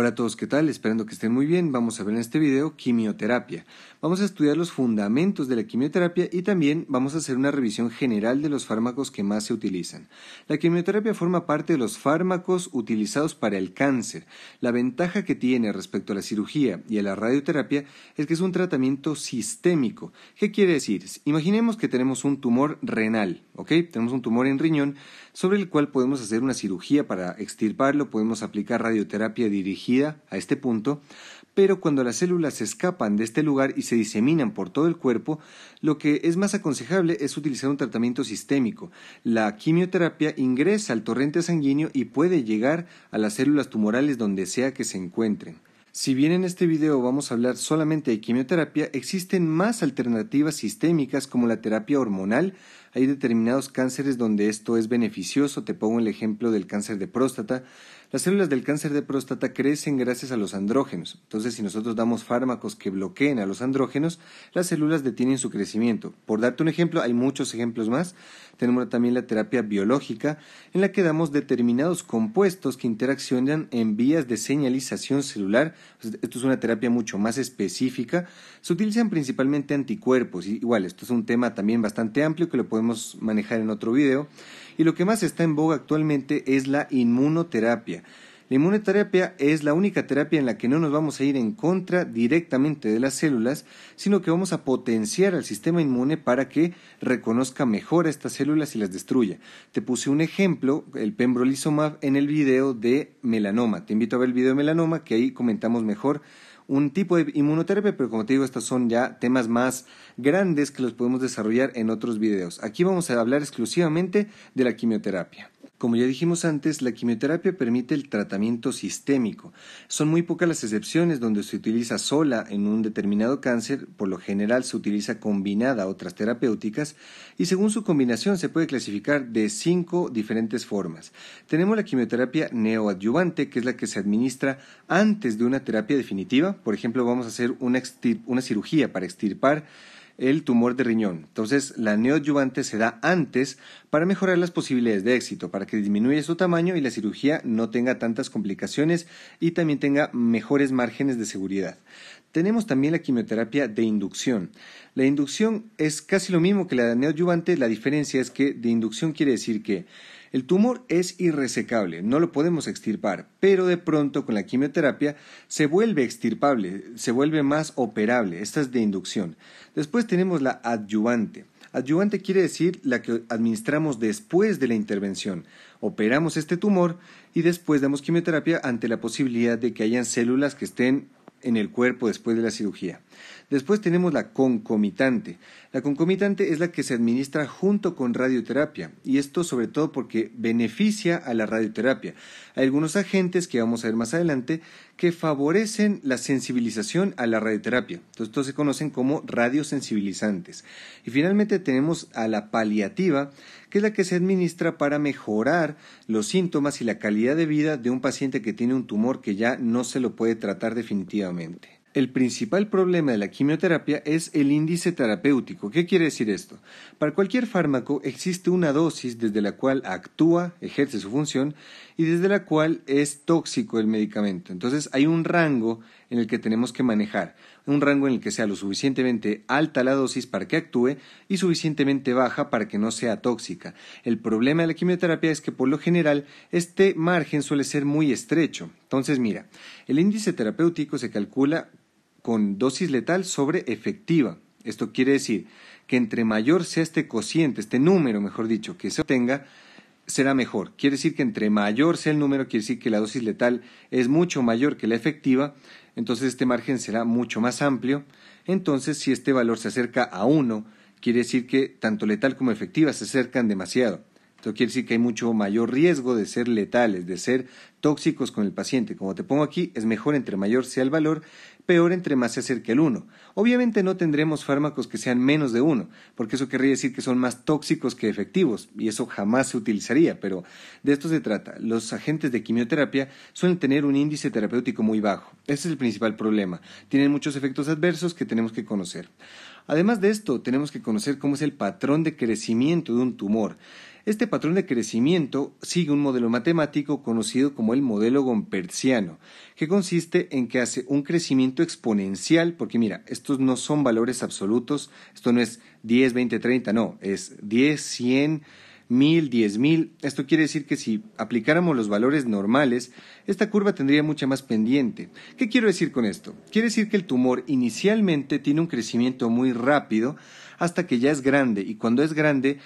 Hola a todos, ¿qué tal? Esperando que estén muy bien, vamos a ver en este video quimioterapia. Vamos a estudiar los fundamentos de la quimioterapia y también vamos a hacer una revisión general de los fármacos que más se utilizan. La quimioterapia forma parte de los fármacos utilizados para el cáncer. La ventaja que tiene respecto a la cirugía y a la radioterapia es que es un tratamiento sistémico. ¿Qué quiere decir? Imaginemos que tenemos un tumor renal, ¿ok? Tenemos un tumor en riñón sobre el cual podemos hacer una cirugía para extirparlo, podemos aplicar radioterapia dirigida a este punto, pero cuando las células se escapan de este lugar y se diseminan por todo el cuerpo, lo que es más aconsejable es utilizar un tratamiento sistémico. La quimioterapia ingresa al torrente sanguíneo y puede llegar a las células tumorales donde sea que se encuentren. Si bien en este video vamos a hablar solamente de quimioterapia, existen más alternativas sistémicas como la terapia hormonal, hay determinados cánceres donde esto es beneficioso. Te pongo el ejemplo del cáncer de próstata. Las células del cáncer de próstata crecen gracias a los andrógenos. Entonces, si nosotros damos fármacos que bloqueen a los andrógenos, las células detienen su crecimiento. Por darte un ejemplo, hay muchos ejemplos más. Tenemos también la terapia biológica, en la que damos determinados compuestos que interaccionan en vías de señalización celular. Esto es una terapia mucho más específica. Se utilizan principalmente anticuerpos. Igual, esto es un tema también bastante amplio que lo podemos manejar en otro video. Y lo que más está en boga actualmente es la inmunoterapia. La inmunoterapia es la única terapia en la que no nos vamos a ir en contra directamente de las células, sino que vamos a potenciar al sistema inmune para que reconozca mejor a estas células y las destruya. Te puse un ejemplo, el pembrolizumab, en el video de melanoma. Te invito a ver el video de melanoma, que ahí comentamos mejor un tipo de inmunoterapia, pero como te digo, estos son ya temas más grandes que los podemos desarrollar en otros videos. Aquí vamos a hablar exclusivamente de la quimioterapia. Como ya dijimos antes, la quimioterapia permite el tratamiento sistémico. Son muy pocas las excepciones donde se utiliza sola en un determinado cáncer, por lo general se utiliza combinada a otras terapéuticas y según su combinación se puede clasificar de cinco diferentes formas. Tenemos la quimioterapia neoadyuvante, que es la que se administra antes de una terapia definitiva. Por ejemplo, vamos a hacer una, una cirugía para extirpar el tumor de riñón. Entonces, la neoadyuvante se da antes para mejorar las posibilidades de éxito, para que disminuya su tamaño y la cirugía no tenga tantas complicaciones y también tenga mejores márgenes de seguridad. Tenemos también la quimioterapia de inducción. La inducción es casi lo mismo que la neoadyuvante, la diferencia es que de inducción quiere decir que el tumor es irresecable, no lo podemos extirpar, pero de pronto con la quimioterapia se vuelve extirpable, se vuelve más operable. Esta es de inducción. Después tenemos la adyuvante. Adyuvante quiere decir la que administramos después de la intervención. Operamos este tumor y después damos quimioterapia ante la posibilidad de que hayan células que estén en el cuerpo después de la cirugía. Después tenemos la concomitante. La concomitante es la que se administra junto con radioterapia y esto sobre todo porque beneficia a la radioterapia. Hay algunos agentes que vamos a ver más adelante que favorecen la sensibilización a la radioterapia. Entonces, estos se conocen como radiosensibilizantes. Y finalmente tenemos a la paliativa, que es la que se administra para mejorar los síntomas y la calidad de vida de un paciente que tiene un tumor que ya no se lo puede tratar definitivamente el principal problema de la quimioterapia es el índice terapéutico. ¿Qué quiere decir esto? Para cualquier fármaco existe una dosis desde la cual actúa, ejerce su función y desde la cual es tóxico el medicamento. Entonces hay un rango en el que tenemos que manejar, un rango en el que sea lo suficientemente alta la dosis para que actúe y suficientemente baja para que no sea tóxica. El problema de la quimioterapia es que por lo general este margen suele ser muy estrecho. Entonces mira, el índice terapéutico se calcula con dosis letal sobre efectiva. Esto quiere decir que entre mayor sea este cociente, este número, mejor dicho, que se obtenga, será mejor. Quiere decir que entre mayor sea el número, quiere decir que la dosis letal es mucho mayor que la efectiva, entonces este margen será mucho más amplio. Entonces, si este valor se acerca a 1, quiere decir que tanto letal como efectiva se acercan demasiado. Esto quiere decir que hay mucho mayor riesgo de ser letales, de ser tóxicos con el paciente. Como te pongo aquí, es mejor entre mayor sea el valor peor entre más se acerque el 1. Obviamente no tendremos fármacos que sean menos de 1, porque eso querría decir que son más tóxicos que efectivos, y eso jamás se utilizaría, pero de esto se trata. Los agentes de quimioterapia suelen tener un índice terapéutico muy bajo. Ese es el principal problema. Tienen muchos efectos adversos que tenemos que conocer. Además de esto, tenemos que conocer cómo es el patrón de crecimiento de un tumor. Este patrón de crecimiento sigue un modelo matemático conocido como el modelo gompertziano, que consiste en que hace un crecimiento exponencial, porque mira, estos no son valores absolutos, esto no es 10, 20, 30, no, es 10, 100, 1000, 10000. Esto quiere decir que si aplicáramos los valores normales, esta curva tendría mucha más pendiente. ¿Qué quiero decir con esto? Quiere decir que el tumor inicialmente tiene un crecimiento muy rápido hasta que ya es grande y cuando es grande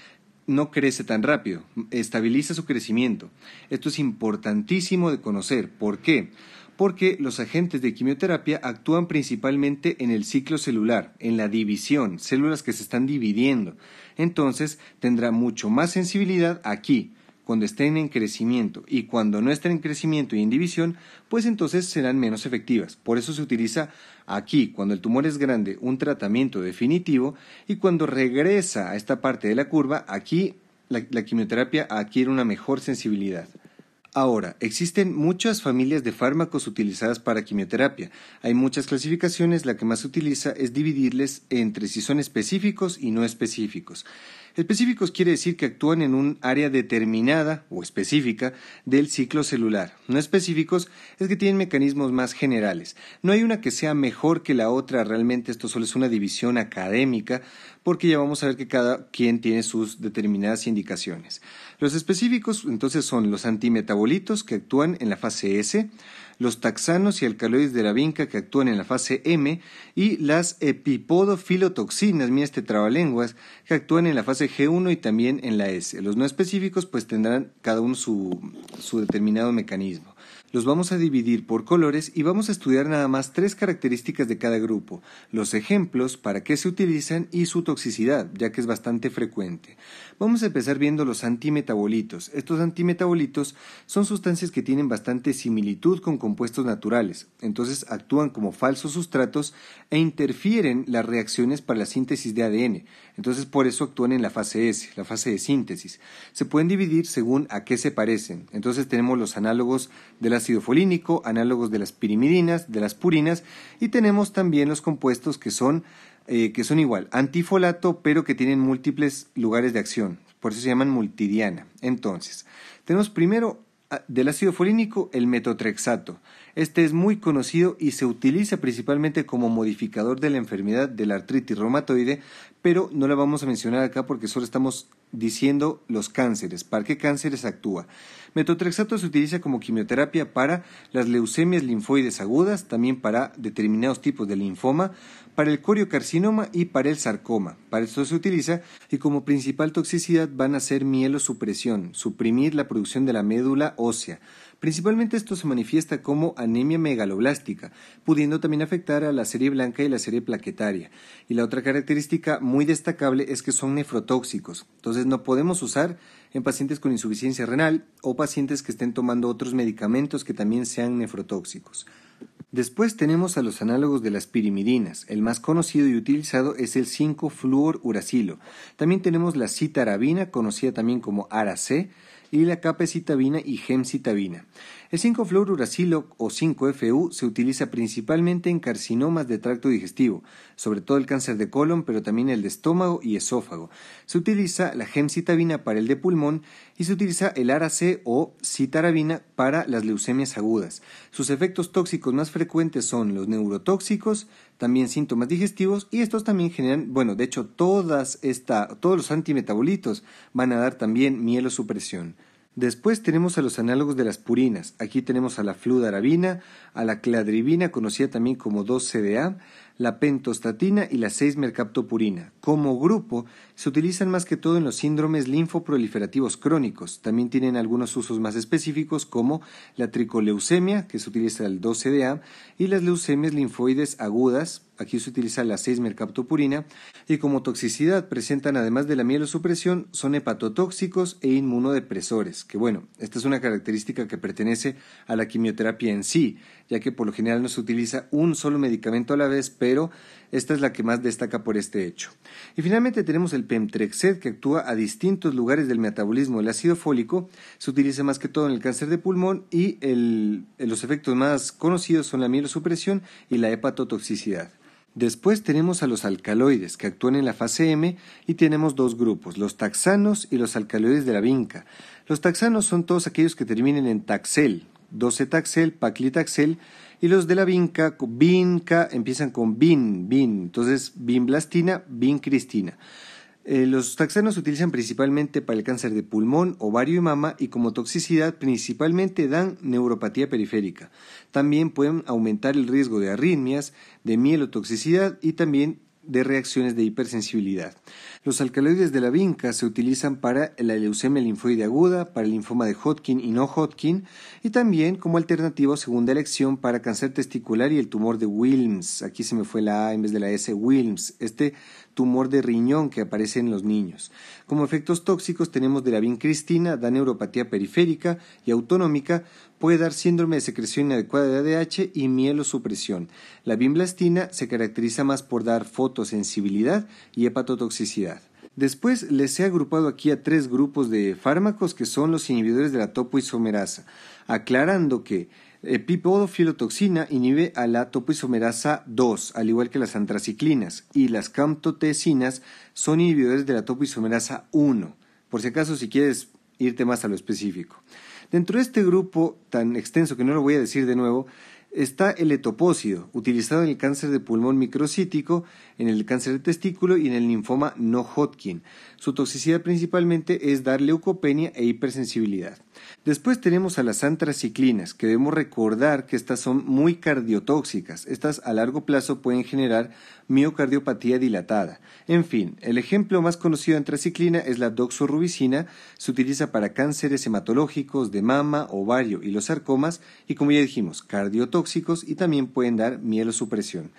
no crece tan rápido, estabiliza su crecimiento. Esto es importantísimo de conocer. ¿Por qué? Porque los agentes de quimioterapia actúan principalmente en el ciclo celular, en la división, células que se están dividiendo. Entonces tendrá mucho más sensibilidad aquí cuando estén en crecimiento y cuando no estén en crecimiento y en división, pues entonces serán menos efectivas. Por eso se utiliza aquí, cuando el tumor es grande, un tratamiento definitivo y cuando regresa a esta parte de la curva, aquí la, la quimioterapia adquiere una mejor sensibilidad. Ahora, existen muchas familias de fármacos utilizadas para quimioterapia. Hay muchas clasificaciones, la que más se utiliza es dividirles entre si son específicos y no específicos. Específicos quiere decir que actúan en un área determinada o específica del ciclo celular. No específicos es que tienen mecanismos más generales. No hay una que sea mejor que la otra, realmente esto solo es una división académica, porque ya vamos a ver que cada quien tiene sus determinadas indicaciones. Los específicos entonces son los antimetabolitos que actúan en la fase S, los taxanos y alcaloides de la vinca que actúan en la fase M y las epipodofilotoxinas, mias este trabalenguas, que actúan en la fase G1 y también en la S. Los no específicos pues tendrán cada uno su determinado mecanismo los vamos a dividir por colores y vamos a estudiar nada más tres características de cada grupo, los ejemplos, para qué se utilizan y su toxicidad, ya que es bastante frecuente. Vamos a empezar viendo los antimetabolitos. Estos antimetabolitos son sustancias que tienen bastante similitud con compuestos naturales, entonces actúan como falsos sustratos e interfieren las reacciones para la síntesis de ADN, entonces por eso actúan en la fase S, la fase de síntesis. Se pueden dividir según a qué se parecen, entonces tenemos los análogos de las ácido folínico, análogos de las pirimidinas, de las purinas, y tenemos también los compuestos que son, eh, que son igual, antifolato, pero que tienen múltiples lugares de acción, por eso se llaman multidiana. Entonces, tenemos primero ah, del ácido folínico el metotrexato. Este es muy conocido y se utiliza principalmente como modificador de la enfermedad de la artritis reumatoide, pero no la vamos a mencionar acá porque solo estamos diciendo los cánceres, para qué cánceres actúa. Metotrexato se utiliza como quimioterapia para las leucemias linfoides agudas, también para determinados tipos de linfoma, para el coriocarcinoma y para el sarcoma. Para esto se utiliza y como principal toxicidad van a ser mielosupresión, suprimir la producción de la médula ósea. Principalmente esto se manifiesta como anemia megaloblástica, pudiendo también afectar a la serie blanca y la serie plaquetaria. Y la otra característica muy destacable es que son nefrotóxicos, entonces no podemos usar en pacientes con insuficiencia renal o pacientes que estén tomando otros medicamentos que también sean nefrotóxicos. Después tenemos a los análogos de las pirimidinas. El más conocido y utilizado es el 5-fluoruracilo. También tenemos la citarabina, conocida también como aracé, y la capecitabina y gemcitabina. El 5-fluoruracilo o 5-FU se utiliza principalmente en carcinomas de tracto digestivo, sobre todo el cáncer de colon, pero también el de estómago y esófago. Se utiliza la gemcitabina para el de pulmón y se utiliza el ARAC o citarabina para las leucemias agudas. Sus efectos tóxicos más frecuentes son los neurotóxicos, también síntomas digestivos y estos también generan, bueno, de hecho todas todos los antimetabolitos van a dar también mielosupresión. Después tenemos a los análogos de las purinas. Aquí tenemos a la fludarabina, a la cladribina, conocida también como 2-CDA, la pentostatina y la 6-mercaptopurina. Como grupo, se utilizan más que todo en los síndromes linfoproliferativos crónicos. También tienen algunos usos más específicos como la tricoleucemia, que se utiliza el 12DA, y las leucemias linfoides agudas, aquí se utiliza la 6-mercaptopurina, y como toxicidad presentan además de la mielosupresión, son hepatotóxicos e inmunodepresores, que bueno, esta es una característica que pertenece a la quimioterapia en sí, ya que por lo general no se utiliza un solo medicamento a la vez, pero esta es la que más destaca por este hecho. Y finalmente tenemos el Pemtrexed que actúa a distintos lugares del metabolismo. El ácido fólico se utiliza más que todo en el cáncer de pulmón y los efectos más conocidos son la mielosupresión y la hepatotoxicidad. Después tenemos a los alcaloides que actúan en la fase M y tenemos dos grupos, los taxanos y los alcaloides de la vinca. Los taxanos son todos aquellos que terminen en taxel, docetaxel, paclitaxel, y los de la vinca, vinca empiezan con vin, vin, entonces vinblastina, vincristina. Eh, los taxanos se utilizan principalmente para el cáncer de pulmón, ovario y mama y como toxicidad principalmente dan neuropatía periférica. También pueden aumentar el riesgo de arritmias, de mielotoxicidad y también de reacciones de hipersensibilidad. Los alcaloides de la vinca se utilizan para la leucemia linfoide aguda, para el linfoma de Hodgkin y no Hodgkin, y también como alternativa segunda elección para cáncer testicular y el tumor de Wilms. Aquí se me fue la A en vez de la S, Wilms, este tumor de riñón que aparece en los niños. Como efectos tóxicos tenemos de la vincristina, da neuropatía periférica y autonómica, puede dar síndrome de secreción inadecuada de ADH y mielosupresión. La vinblastina se caracteriza más por dar fotosensibilidad y hepatotoxicidad. Después les he agrupado aquí a tres grupos de fármacos que son los inhibidores de la topoisomerasa, aclarando que epipodofilotoxina inhibe a la topoisomerasa 2, al igual que las antraciclinas, y las camptotecinas son inhibidores de la topoisomerasa 1, por si acaso si quieres irte más a lo específico. Dentro de este grupo tan extenso que no lo voy a decir de nuevo, está el etopósido, utilizado en el cáncer de pulmón microcítico, en el cáncer de testículo y en el linfoma no Hodgkin. Su toxicidad principalmente es dar leucopenia e hipersensibilidad. Después tenemos a las antraciclinas, que debemos recordar que estas son muy cardiotóxicas. Estas a largo plazo pueden generar miocardiopatía dilatada. En fin, el ejemplo más conocido de antraciclina es la doxorubicina. Se utiliza para cánceres hematológicos de mama, ovario y los sarcomas y como ya dijimos, cardiotóxicos y también pueden dar mielosupresión.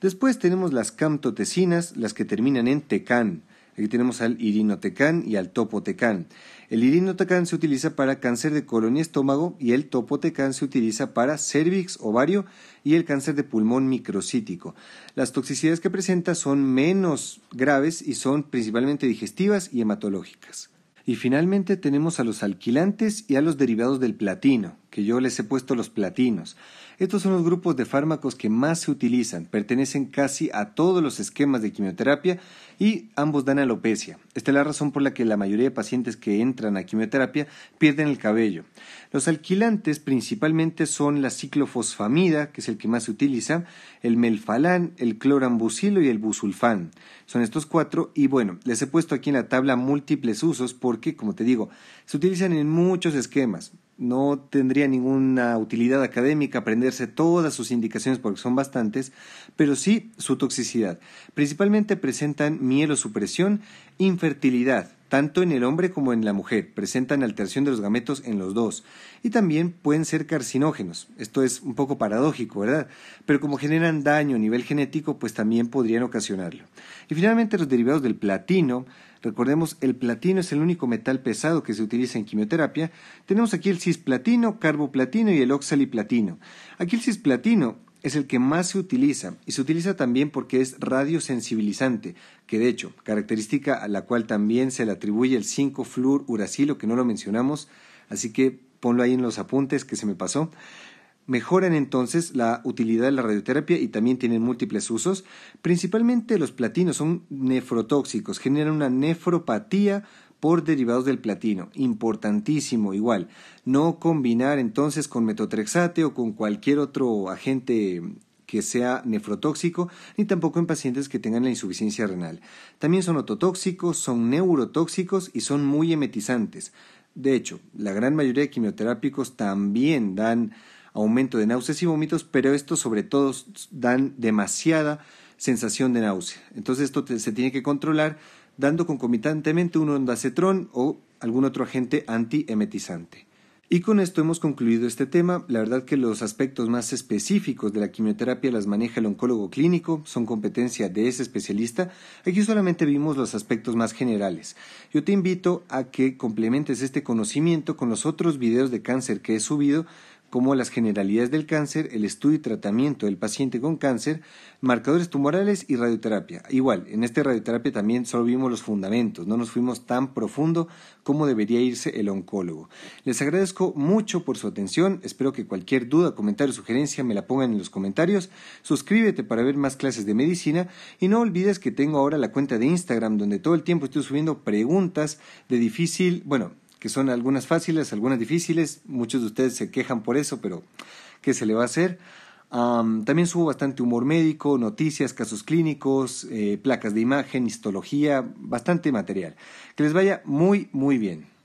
Después tenemos las camptotecinas, las que terminan en tecán. Aquí tenemos al irinotecán y al topotecán. El irinotecán se utiliza para cáncer de colon y estómago y el topotecán se utiliza para cervix, ovario y el cáncer de pulmón microcítico. Las toxicidades que presenta son menos graves y son principalmente digestivas y hematológicas. Y finalmente tenemos a los alquilantes y a los derivados del platino que yo les he puesto los platinos. Estos son los grupos de fármacos que más se utilizan, pertenecen casi a todos los esquemas de quimioterapia y ambos dan alopecia. Esta es la razón por la que la mayoría de pacientes que entran a quimioterapia pierden el cabello. Los alquilantes principalmente son la ciclofosfamida, que es el que más se utiliza, el melfalán, el clorambucilo y el busulfán. Son estos cuatro y bueno, les he puesto aquí en la tabla múltiples usos porque, como te digo, se utilizan en muchos esquemas no tendría ninguna utilidad académica aprenderse todas sus indicaciones porque son bastantes, pero sí su toxicidad. Principalmente presentan supresión, infertilidad, tanto en el hombre como en la mujer. Presentan alteración de los gametos en los dos. Y también pueden ser carcinógenos. Esto es un poco paradójico, ¿verdad? Pero como generan daño a nivel genético, pues también podrían ocasionarlo. Y finalmente los derivados del platino Recordemos, el platino es el único metal pesado que se utiliza en quimioterapia. Tenemos aquí el cisplatino, carboplatino y el oxaliplatino. Aquí el cisplatino es el que más se utiliza y se utiliza también porque es radiosensibilizante, que de hecho, característica a la cual también se le atribuye el 5 fluoruracilo, que no lo mencionamos, así que ponlo ahí en los apuntes que se me pasó. Mejoran entonces la utilidad de la radioterapia y también tienen múltiples usos. Principalmente los platinos son nefrotóxicos, generan una nefropatía por derivados del platino. Importantísimo igual. No combinar entonces con metotrexate o con cualquier otro agente que sea nefrotóxico, ni tampoco en pacientes que tengan la insuficiencia renal. También son ototóxicos, son neurotóxicos y son muy emetizantes. De hecho, la gran mayoría de quimioterápicos también dan aumento de náuseas y vómitos, pero estos sobre todo dan demasiada sensación de náusea. Entonces esto se tiene que controlar dando concomitantemente un ondacetrón o algún otro agente antiemetizante. Y con esto hemos concluido este tema. La verdad que los aspectos más específicos de la quimioterapia las maneja el oncólogo clínico, son competencia de ese especialista. Aquí solamente vimos los aspectos más generales. Yo te invito a que complementes este conocimiento con los otros videos de cáncer que he subido como las generalidades del cáncer, el estudio y tratamiento del paciente con cáncer, marcadores tumorales y radioterapia. Igual, en esta radioterapia también solo vimos los fundamentos, no nos fuimos tan profundo como debería irse el oncólogo. Les agradezco mucho por su atención, espero que cualquier duda, comentario o sugerencia me la pongan en los comentarios, suscríbete para ver más clases de medicina y no olvides que tengo ahora la cuenta de Instagram donde todo el tiempo estoy subiendo preguntas de difícil, bueno, que son algunas fáciles, algunas difíciles. Muchos de ustedes se quejan por eso, pero ¿qué se le va a hacer? también subo bastante humor médico, noticias, casos clínicos, eh, placas de imagen, histología, bastante material. Que les vaya muy, muy bien.